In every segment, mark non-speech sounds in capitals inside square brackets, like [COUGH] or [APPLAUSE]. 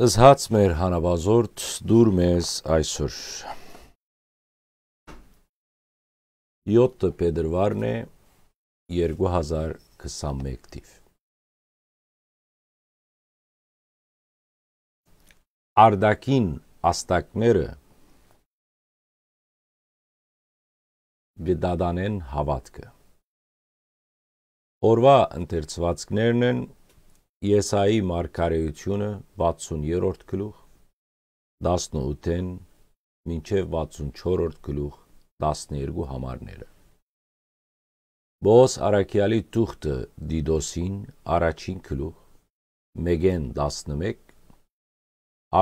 Զհաց մեր հանավազորդ դուր մեզ այսօր։ 7 փետրվարն է 2021 թիվ։ Արդակին աստակները գդադանեն հավատքը։ Օրվա ընթերցվածքներն են Եսայի մարգարեությունը 60-րդ գլուխ 18-ին մինչև 64-րդ գլուխ 12 համարները։ Բոս Արաքյալի ծուխտը Դիդոսին առաջին գլուխ Մեգեն 11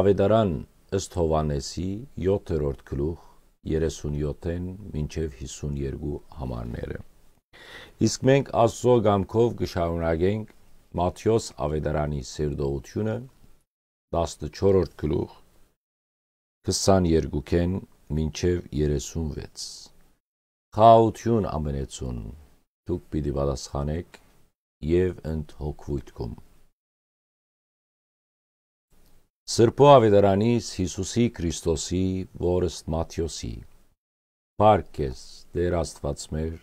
Ավետարան ըստ Հովանեսի 7-րդ գլուխ 37-ին մինչև 52 համարները։ Իսկ մենք Աստծո գամքով կշարունակենք Մատթեոս Ավետարանի Սերդողությունը 14-րդ գլուխ 22-ին մինչև 36 Խաություն ամենեցուն դուք պիտի պատասխանեք եւ ընդհոգվույթքում Սրբո Ավետարանից Հիսուսի Քրիստոսի որստ Մատթեոսի Փարքես Տեր Աստված մեր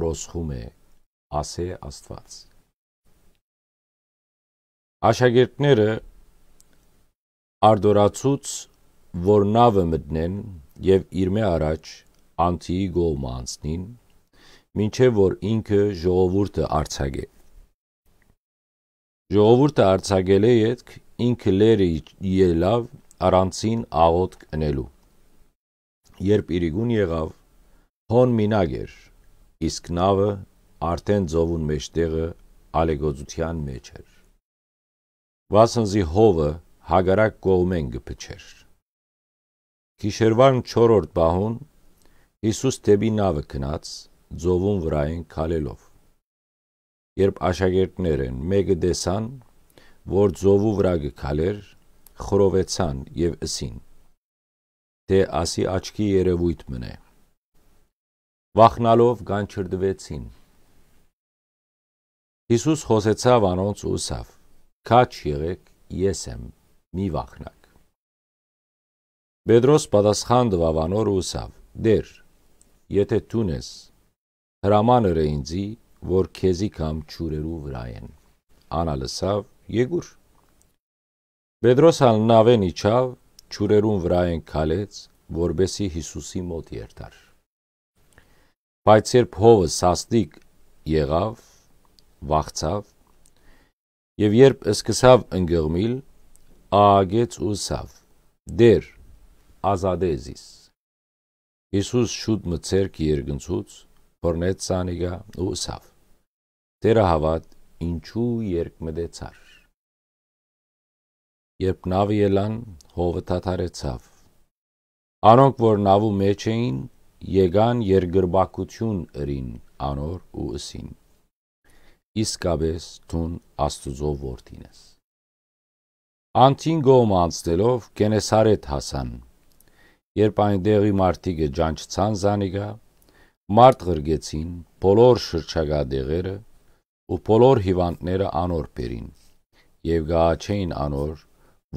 բրոսխում է ասե Աստված Աշակերտները արդորացուց որ նավը մտնեն եւ իր մե առաջ անտիի գողմ անցնին, մինչեւ որ ինքը ժողովուրդը արցագե։ Ժողովուրդը արցագել է յետք ինքը լերը ելավ առանցին աղոտք ընելու։ Երբ իրիգուն եղավ, հոն մինակ էր, իսկ նավը արդեն ծովուն մեջտեղը ալեգոծության մեջ էր վասնզի հովը հագարակ կողմեն գպչեր։ Կիշերվան չորորդ բահուն Հիսուս տեպի նավը կնած ձովում վրայեն կալելով։ Երբ աշագերտներ են մեկը դեսան, որ ձովու վրագը կալեր, խորովեցան և ըսին, թե ասի աչքի երևույթ մնե։ Վախնալով գանչրդվեցին։ Հիսուս խոսեցավ անոնց ու ուսավ Քաչ եղեք, ես եմ, մի վախնակ։ Պետրոս պատասխան դվավանոր ուսավ. Դեր, եթե տուն ես, հրամանըր է ինձի, որ քեզի կամ ճուրերու վրա են։ Անա լսավ, եգուր։ Պետրոս հաննավեն իջավ, ճուրերուն վրա են քալեց, որբեսի Հիսուսի մոտ երթար։ Բայց երբ հովը սաստիկ եղավ, վախցավ, Եվ երբ սկսավ ընգղմիլ, աղագեց ու սավ, դեր, ազադեզիս։ Հիսուս շուտ մծեր կերգնցուց, որնեց սանիգա ու սավ։ Տերը հավատ ինչու երկմդեցար։ Երբ նավի ելան, հովը թաթարեցավ։ Անոնք, որ նավու մեջ էին, եկան երգրբակություն ըրին անոր ու ըսին իսկապես դուն Աստուծո որդին ես։ Անտին գոմ անցնելով Գենեսարետ հասան։ Երբ այնտեղի մարդիկը ջանչցան զանիգա, մարդ գրգեցին բոլոր շրջագադեղերը ու բոլոր հիվանդները անոր բերին։ Եվ գաչեին անոր,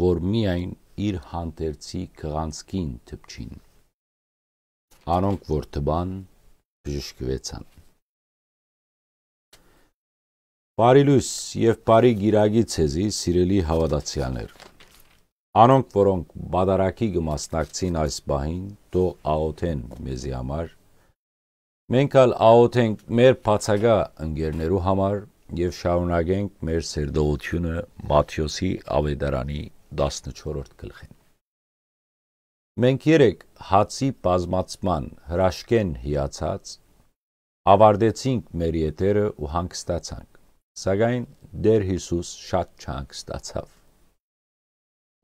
որ միայն իր հանդերձի քղանցքին թփչին։ Անոնք որ տբան բժշկվեցան։ Բարի լույս եւ բարի գիրագի ցեզի սիրելի հավատացյալներ։ Անոնք, որոնք բադարակի գմասնակցին այս բահին, դող աոթեն մեզի համար։ Մենք ալ աոթենք մեր բացակա ընկերներու համար եւ շարունակենք մեր սերդողությունը Մատթեոսի ավետարանի 14-րդ գլխին։ Մենք երեք հացի բազմացման հրաշքեն հիացած ավարտեցինք մեր եթերը ու հանգստացանք Սակայն Տեր Հիսուս շատ չանք ստացավ։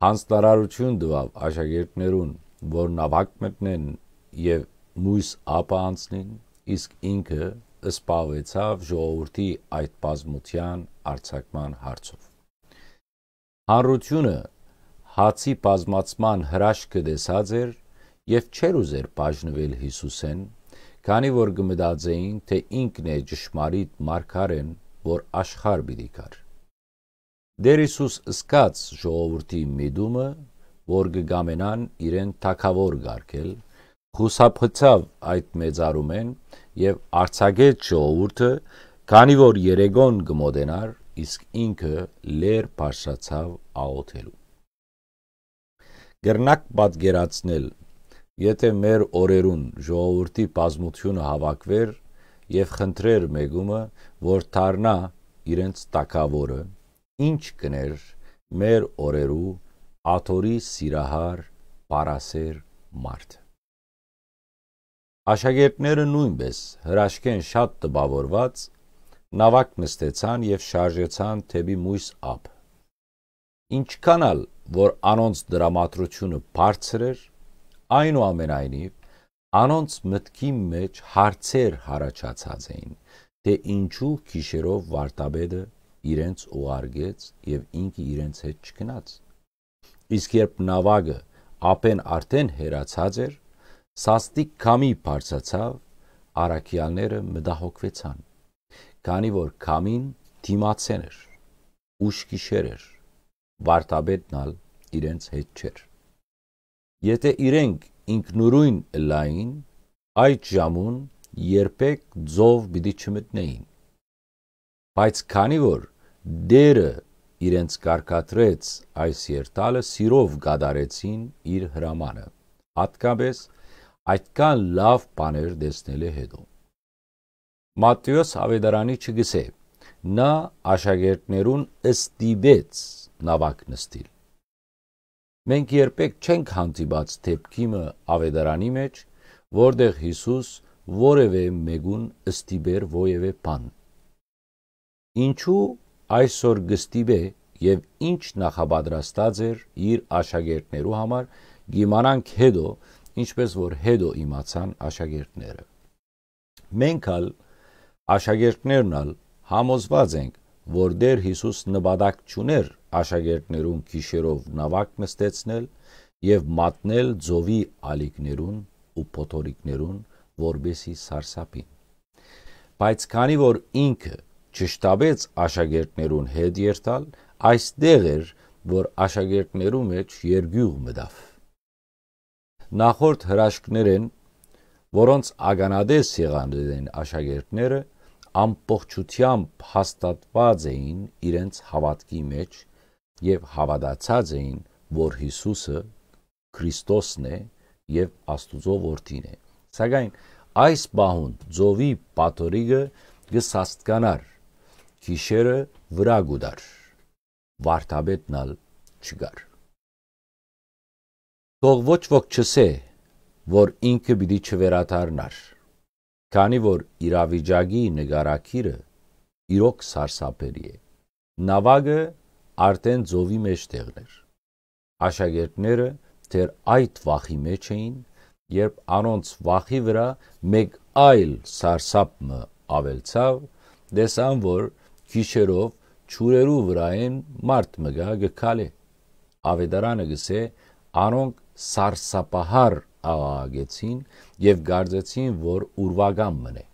Հանստարարություն տվավ աշակերտներուն, որ նավակ մտնեն եւ մույս ապանցնին, իսկ ինքը սպավեցավ ժողովրդի այդ բազմության արցակման հարցով։ Հանրությունը հացի բազմացման հրաշքը դեսած էր եւ չեր ուզեր բաժնվել Հիսուսեն, քանի որ գմդաձեին, թե ինքն է ճշմարիտ մարգարեն որ աշխարհ բիդի կար։ Դեր Հիսուս սկաց ժողովրդի միտումը, որ կգամենան իրեն թակավոր գարկել, խուսափցավ այդ մեծարումեն եւ արցագետ ժողովուրդը, քանի որ երեգոն կմոդենար, իսկ ինքը լեր բարձրացավ աղոթելու։ Գրնակ պատկերացնել Եթե մեր օրերուն ժողովրդի բազմությունը հավաքվեր եւ խնդրեր մեգումը, որ դառնա իրենց տակավորը, ինչ կներ մեր օրերու աթորի սիրահար պարասեր մարդ։ Աշակերտները նույնպես հրաշքեն շատ տպավորված նավակ նստեցան եւ շարժեցան թեպի մույս ափ։ Ինչքանալ որ անոնց դրամատրությունը բարձր էր, այնուամենայնիվ Անոնց մտքի մեջ հարցեր հարաճացած էին, թե ինչու քիշերով Վարդապետը իրենց ուղարկեց եւ ինքը իրենց հետ չգնաց։ Իսկ երբ նավագը ապեն արդեն հերացած էր, սաստիկ քամի բարձացավ, արաքյալները մտահոգվեցան։ Քանի որ քամին դիմացեն էր, ուշ գիշեր էր, Վարդապետն իրենց հետ չէր։ Եթե իրենք ինքնուրույն լային այդ ժամուն երբեք ձով պիտի չմտնեին բայց քանի որ դերը իրենց կարկատրեց այս երթալը սիրով գադարեցին իր հրամանը հատկապես այդքան լավ բաներ տեսնել է հետո մատթեոս ավետարանի չգսե նա աշակերտներուն ըստիբեց նավակ նստիլ Մենք երբեք չենք հանդիպած դեպքիմը ավետարանի մեջ, որտեղ Հիսուս որևէ մեգուն ըստիբեր ոևէ բան։ Ինչու այսօր գստիբե եւ ինչ նախապատրաստած էր իր աշակերտներու համար գիմանանք հետո ինչպես որ հետո իմացան աշակերտները մենք ալ աշակերտներն ալ համոզված ենք որ դեր Հիսուս նպատակ չուներ աշակերտներուն քիշերով նավակ նստեցնել եւ մատնել ծովի ալիքներուն ու փոթորիկներուն, որբեսի սարսափին։ Բայց քանի որ ինքը չշտաբեց աշակերտներուն հետ երթալ, այստեղ էր, որ աշակերտներու մեջ երգյուղ մտավ։ Նախորդ հրաշքներեն, որոնց ագանադես եղան դեն աշակերտները, ամբողջությամբ հաստատված էին իրենց հավատքի մեջ եւ հավատացած էին, որ Հիսուսը Քրիստոսն է եւ Աստուծո որդին է։ Սակայն այս բահուն ծովի պատորիգը գսաստկանար քիշերը վրա գուդար վարտաբետնալ չգար Թող ոչ ոք չսե որ ինքը պիտի չվերաթարնար Քանի որ իրավիճակի նկարակիրը իրոք սարսափելի է։ Նավագը արդեն ծովի մեջտեղն էր։ Աշակերտները դեռ այդ վախի մեջ էին, երբ անոնց վախի վրա մեկ այլ սարսափը ավելցավ, դեսան որ քիշերով ճուրերու վրա են մարդ մգա գկալի ավետարանը գսե անոնք սարսափահար աղաղագեցին եւ գարձեցին, որ ուրվագամ մնե։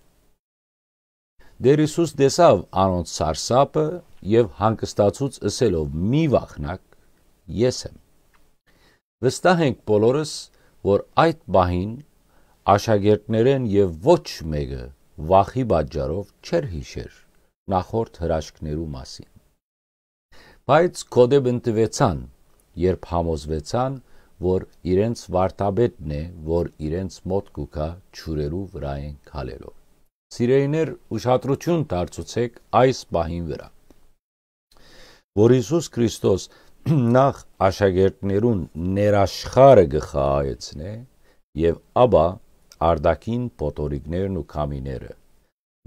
Դեր Հիսուս տեսավ անոնց սարսափը եւ հանգստացուց ասելով՝ «Մի վախնակ, ես եմ»։ Վստահ ենք բոլորս, որ այդ բահին աշակերտներեն եւ ոչ մեկը վախի պատճառով չեր հիշեր նախորդ հրաշքներու մասին։ Բայց կոդեբն տվեցան, երբ համոզվեցան, որ իրենց վարտաբետն է, որ իրենց մոտ կուքա ճուրերու վրա են քալելով։ Սիրեիներ, ուշադրություն դարձուցեք այս բահին վրա։ Որ Հիսուս Քրիստոս նախ աշակերտներուն ներաշխարը գխայեցնե եւ ապա արդակին պոտորիկներն ու քամիները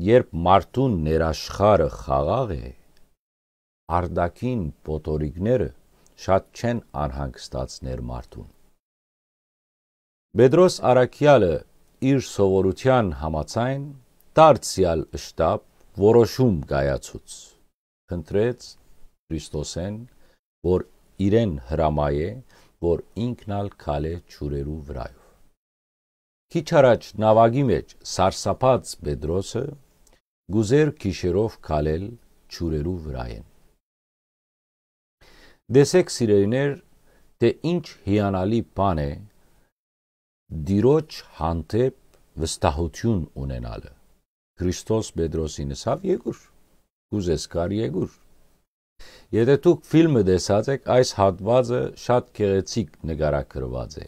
երբ մարդուն ներաշխարը խաղաղ է արդակին պոտորիկները շատ չեն անհանգստացներ մարդուն։ Բեդրոս Արաքյալը իր սովորության համացայն դարձյալ շտապ որոշում կայացուց քնտրեց Քրիստոսեն, որ իրեն հրամայե, որ ինքնալ քալե ճուրերու վրայով։ Քիչ առաջ նավագի մեջ սարսափած Բեդրոսը գուզեր քիշերով քալել ճուրերու վրայեն։ Դեսեք սիրելիներ, թե ինչ հիանալի բան է դիրոջ հանդեպ վստահություն ունենալը։ Քրիստոս Պետրոսին ասավ Եգուր, կուզես կար Եգուր։ Եթե դուք ֆիլմը տեսած եք, այս հատվածը շատ գեղեցիկ նկարագրված է։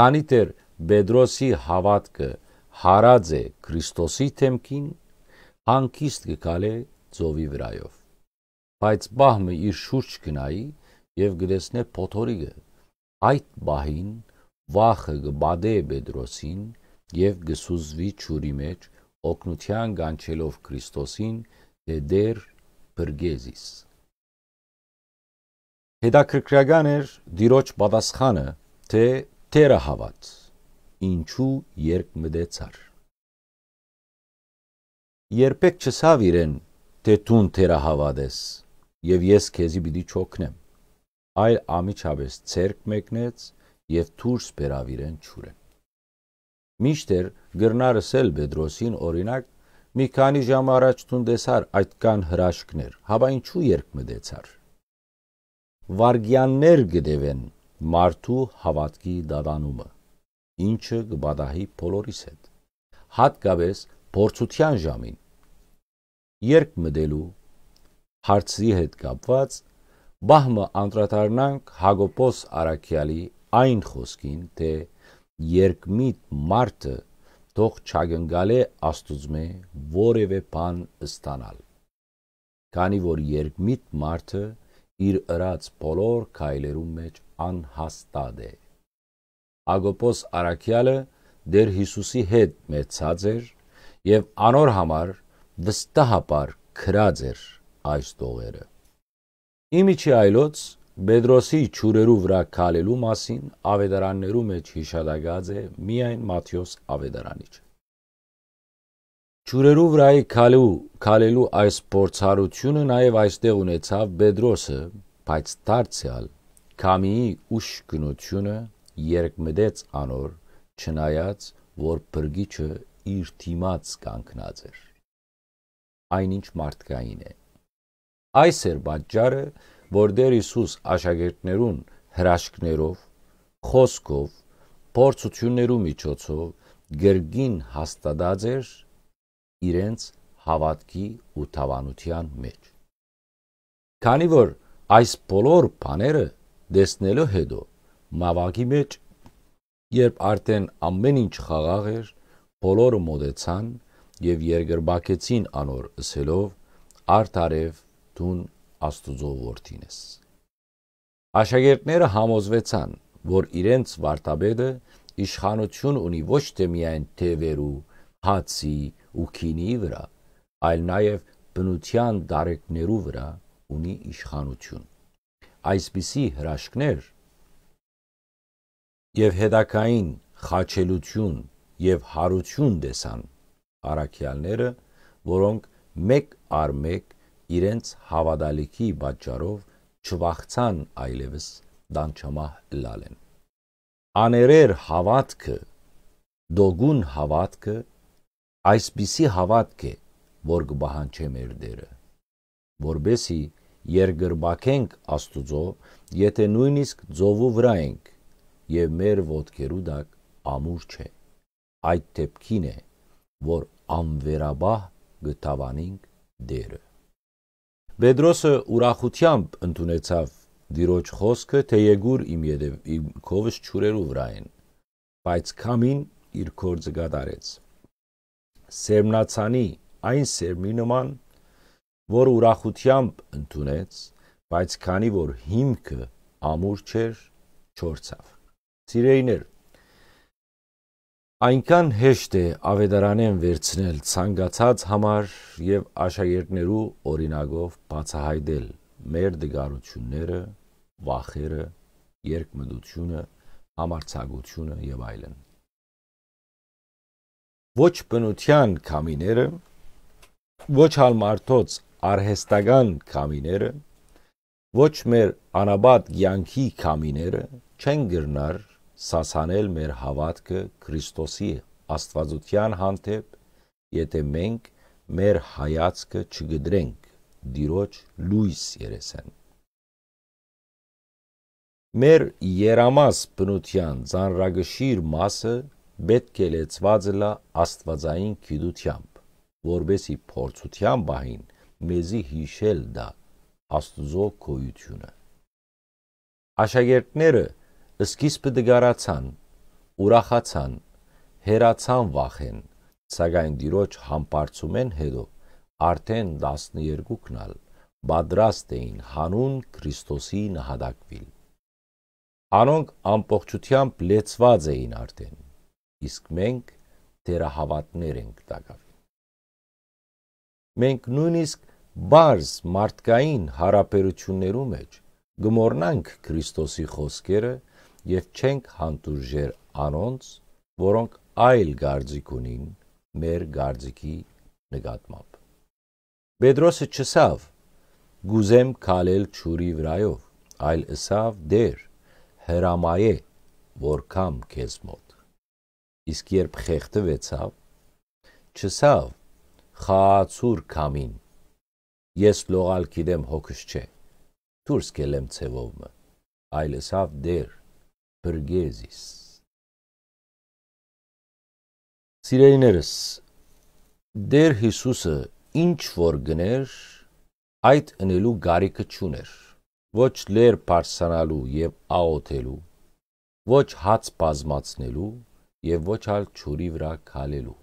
Քանի դեռ Պետրոսի հավատքը հարած է Քրիստոսի թեմքին, հանգիստ կգալե ծովի վրայով բայց բահմը իր շուրջ գնայի եւ գրեսնե փոթորիկը այդ բահին վախը գբադե բեդրոսին եւ գսուզվի ճուրի մեջ օկնության գանչելով քրիստոսին դե դեր բրգեզիս Հետաքրքրական էր Տիրոջ պատասխանը, թե Տերը հավատ, ինչու երկ մտեցար։ Երբեք չսավ իրեն, թե դուն Տերը հավատես, եւ ես քեզի պիտի չօգնեմ։ Այլ ամիջապես ցերկ մեկնեց եւ դուրս բերավ իրեն ճուրեն։ Միշտեր գրնարս էլ Պետրոսին օրինակ մի քանի ժամ առաջ տուն տեսար այդքան հրաշքներ, հավա ինչու երկ մտեցար։ Վարգյաններ գդեվեն մարդու հավատքի դադանումը, ինչը կբադահի բոլորիս հետ։ Հատկապես փորձության ժամին երկ մտելու հարցի հետ կապված բահմը անդրադառնանք Հակոբոս Արաքյալի այն խոսքին, թե երկմիտ մարդը թող չագնգալե աստուծմե որևէ բան ստանալ։ Քանի որ երկմիտ մարդը իր ըրած բոլոր քայլերում մեջ անհաստատ է։ Ագոպոս Արաքյալը դեր Հիսուսի հետ մեծած էր եւ անոր համար վստահաբար քրած էր այս տողերը։ Իմիջի այլոց Բեդրոսի ճուրերու վրա քալելու մասին ավետարաններու մեջ հիշադակած է միայն Մատթեոս ավետարանիչը։ Ճուրերու վրայի քալու քալելու այս փորձառությունը նաև այստեղ ունեցավ Բեդրոսը, բայց դարձյալ Քամիի ուշ գնությունը երկմդեց անոր չնայած որ բրգիչը իր թիմած կանգնած էր այնինչ մարդկային է Այս էր պատճառը, որ Տեր Հիսուս աշակերտներուն հրաշքներով, խոսքով, փորձություններու միջոցով գերգին հաստատած էր իրենց հավատքի ու թավանության մեջ։ Քանի որ այս բոլոր բաները դեսնելու հետո մավակի մեջ երբ արդեն ամեն ինչ խաղաղ էր, բոլորը մոտեցան եւ երգրբակեցին անոր ըսելով արտարև դուն Աստուծո որդին ես։ Աշակերտները համոզվեցան, որ իրենց վարտաբեդը իշխանություն ունի ոչ թե միայն թևերու, հացի ու քինի վրա, այլ նաև բնության դարեկներու վրա ունի իշխանություն։ Այսպիսի հրաշքներ եւ հետակային խաչելություն եւ հարություն դեսան առաքյալները, որոնք մեկ առ մեկ իրենց հավատալիքի պատճառով չվախցան այլևս դանչամահ լալեն։ Աներեր հավատքը, դոգուն հավատքը, այսպիսի հավատք է, որ կբահանչե մեր դերը, որբեսի երգրբակենք Աստուծո, եթե նույնիսկ ծովու վրա ենք եւ մեր ոդկերու դակ ամուր չէ։ Այդ դեպքին է, որ անվերաբահ գտավանինք դերը։ Պետրոսը ուրախությամբ ընդունեցավ Տիրոջ խոսքը, թե Եգուր իմ յետև իմ կովս ճուրերու վրա են, բայց կամին իր կործը գդարեց։ Սերմնացանի այն սերմի նման, որ ուրախությամբ ընդունեց, բայց քանի որ հիմքը ամուր չէր, չորցավ։ Սիրեիներ, Այնքան հեշտ է ավետարանեն վերցնել ցանկացած համար եւ աշակերտներու օրինակով բացահայտել մեր դգարությունները, վախերը, երկմտությունը, համարձակությունը եւ այլն։ Ոչ բնության կամիները, ոչ հալմարտոց արհեստական կամիները, ոչ մեր անաբատ յանքի կամիները չեն գրնար սասանել մեր հավատքը Քրիստոսի Աստվածության հանդեպ, եթե մենք մեր հայացքը չգդրենք դիրոջ լույս երեսեն։ Մեր երամաս բնության ծանրագշիր մասը պետք է լեցված լա աստվածային գիտությամբ, որբեսի փորձության բահին մեզի հիշել դա աստուծո գոյությունը։ Աշակերտները Սկիզբը դգարացան, ուրախացան, հերացան վախեն, սակայն դիրոջ համբարձում են հետո, արդեն 12 կնալ, բադրաստ էին հանուն Քրիստոսի նահատակվիլ։ Անոնք ամբողջությամբ լեցված էին արդեն, իսկ մենք դերահավատներ ենք տակավին։ Մենք նույնիսկ բարձ մարդկային հարաբերություններու մեջ գմորնանք Քրիստոսի խոսքերը եւ չենք հանդուրժեր անոնց, որոնք այլ գարձիկ ունին մեր գարձիկի նկատմամբ։ Պետրոսը չսավ գուզեմ քալել ճուրի վրայով, այլ ըսավ դեր հրամայե որքամ քեզ մոտ։ Իսկ երբ խեղդը վեցավ, չսավ խաացուր կամին։ Ես լողալ գիտեմ հոգս չէ։ Դուրս գելեմ ցևովը, այլ ըսավ դեր բրգեզիս։ Սիրելիներս, Դեր Հիսուսը ինչ որ գներ, այդ ընելու գարիկը չուներ։ Ոչ լեր բարձանալու եւ աոթելու, ոչ հաց բազմացնելու եւ ոչ ալ ճուրի վրա քալելու։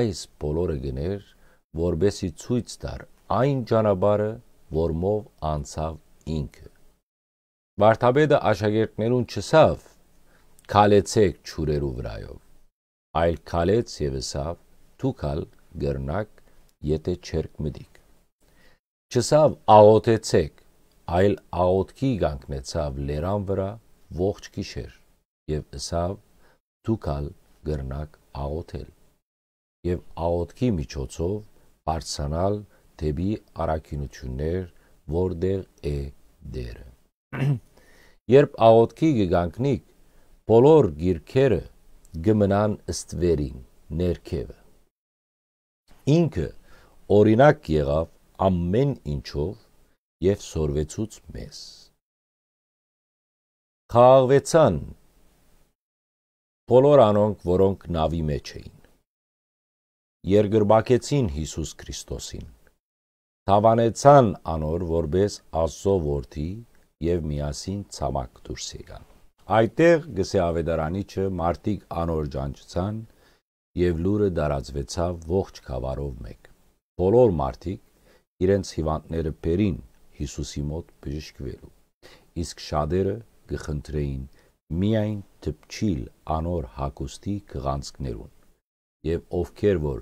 Այս բոլորը գներ, որբեսի ցույց տար այն ճանապարհը, որմով անցավ ինքը։ Վարդապետը աշակերտներուն չսավ քալեցեք ճուրերու վրայով, այլ քալեց եւ սավ թուքալ գրնակ, եթե չերք մդիկ։ Չսավ աղոթեցեք, այլ աղոթքի գանքնեցավ լերան վրա ողջ գիշեր եւ սավ թուքալ գրնակ աղոթել եւ աղոթքի միջոցով բարձանալ դեպի արակինություններ, որտեղ է դերը։ Երբ աղոտքի գգանքնիկ, բոլոր գիրքերը գմնան ըստ վերին, ներքևը։ Ինքը օրինակ եղավ ամեն ինչով եւ սորվեցուց մեզ։ Խաղվեցան բոլոր անոնք, որոնք նավի մեջ էին։ Երգրբակեցին Հիսուս Քրիստոսին։ Թավանեցան անոր, որբես Աստծո որդի եւ միասին ցամաք դուրս եկան։ Այդտեղ գսե ավետարանիչը մարտիկ անոր ջանջցան եւ լուրը դարածվեցավ ողջ խավարով մեկ։ Բոլոր մարտիկ իրենց հիվանդները բերին Հիսուսի մոտ բժշկվելու։ Իսկ շատերը գխնդրեին միայն դպչիլ անոր հակոստի գղանցքներուն եւ ովքեր որ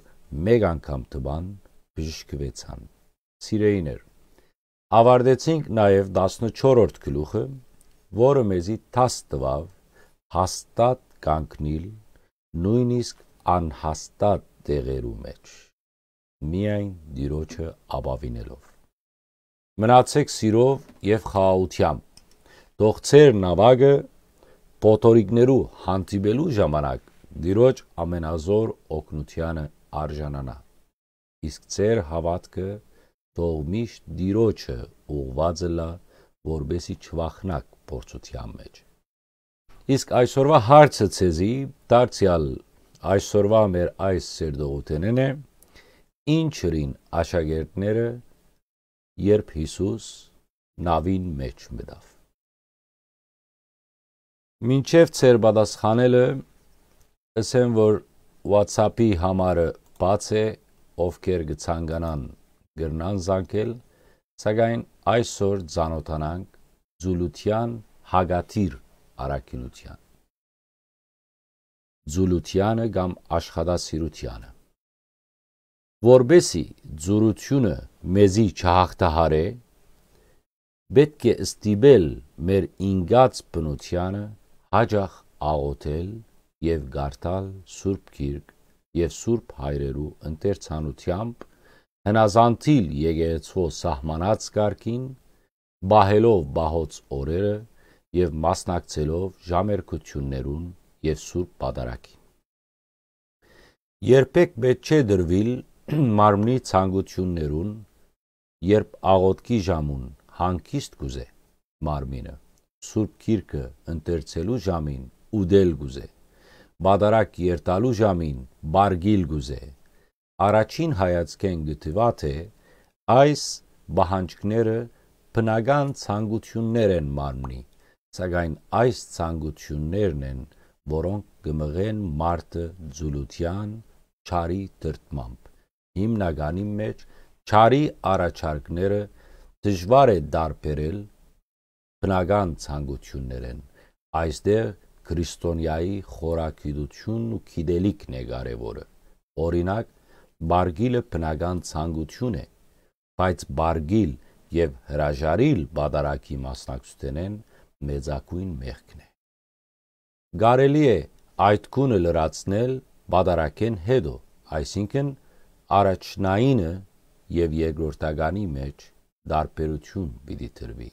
մեկ անգամ տբան բժշկվեցան սիրեիներ Ավարտեցինք նաև 14-րդ գլուխը, որը մեզի տաս տվավ հաստատ կանգնել նույնիսկ անհաստատ տեղերու մեջ միայն ծիրոջը աբավինելով մնացեք սիրով եւ խաղաղությամբ թող ծեր նավագը փոթորիկներու հանդիպելու ժամանակ ծիրոջ ամենազոր օգնությանը արժանանա իսկ ծեր հավատքը թող միշտ Տիրոջը ուղված լա, որբեսի չվախնակ փորձության մեջ։ Իսկ այսօրվա հարցը ցեզի դարձյալ այսօրվա մեր այս սերդողութենն է ինչրին աշակերտները երբ Հիսուս նավին մեջ մտավ։ Մինչև ծեր պատասխանելը ասեմ որ WhatsApp-ի համարը բաց է, ովքեր կցանկանան գրնան զանգել, սակայն այսօր ցանոթանանք Զուլության հագաթիր արակինության։ Զուլությանը կամ աշխատասիրությունը։ Որբեսի զուրությունը մեզի չհաղթահարե, պետք է ստիպել մեր ինգած բնությանը հաջախ աղոթել եւ գարտալ Սուրբ Գիրք եւ Սուրբ Հայրերու ընտերցանությամբ հնազանդիլ եկեղեցու սահմանած կարգին, բահելով բահոց օրերը եւ մասնակցելով ժամերկություններուն եւ սուրբ պատարակին։ Երբեք պետք չէ դրվել [CLEARS THROAT] մարմնի ցանկություններուն, երբ աղոտքի ժամուն հանգիստ գուզե մարմինը, սուրբ քիրկը ընթերցելու ժամին ուդել գուզե, բադարակ երտալու ժամին բարգիլ գուզե, առաջին հայացքեն գտված է այս բահանջքները բնական ցանկություններ են մարմնի սակայն այս ցանկություններն են որոնք գմղեն մարդը զուլության ճարի դրտմամբ հիմնականի մեջ ճարի առաջարկները դժվար է դարբերել բնական ցանկություններ են այստեղ քրիստոնյայի խորակիդությունն ու քիդելիքն է կարևորը օրինակ Բարգիլը բնական ցանկություն է, բայց Բարգիլ եւ հրաժարիլ բադարակի մասնակցությունն են մեծակույն մեղքն է։ Գարելի է այդ քունը լրացնել բադարակեն հետո, այսինքն առաջնայինը եւ երկրորդականի մեջ դարբերություն պիտի դրվի։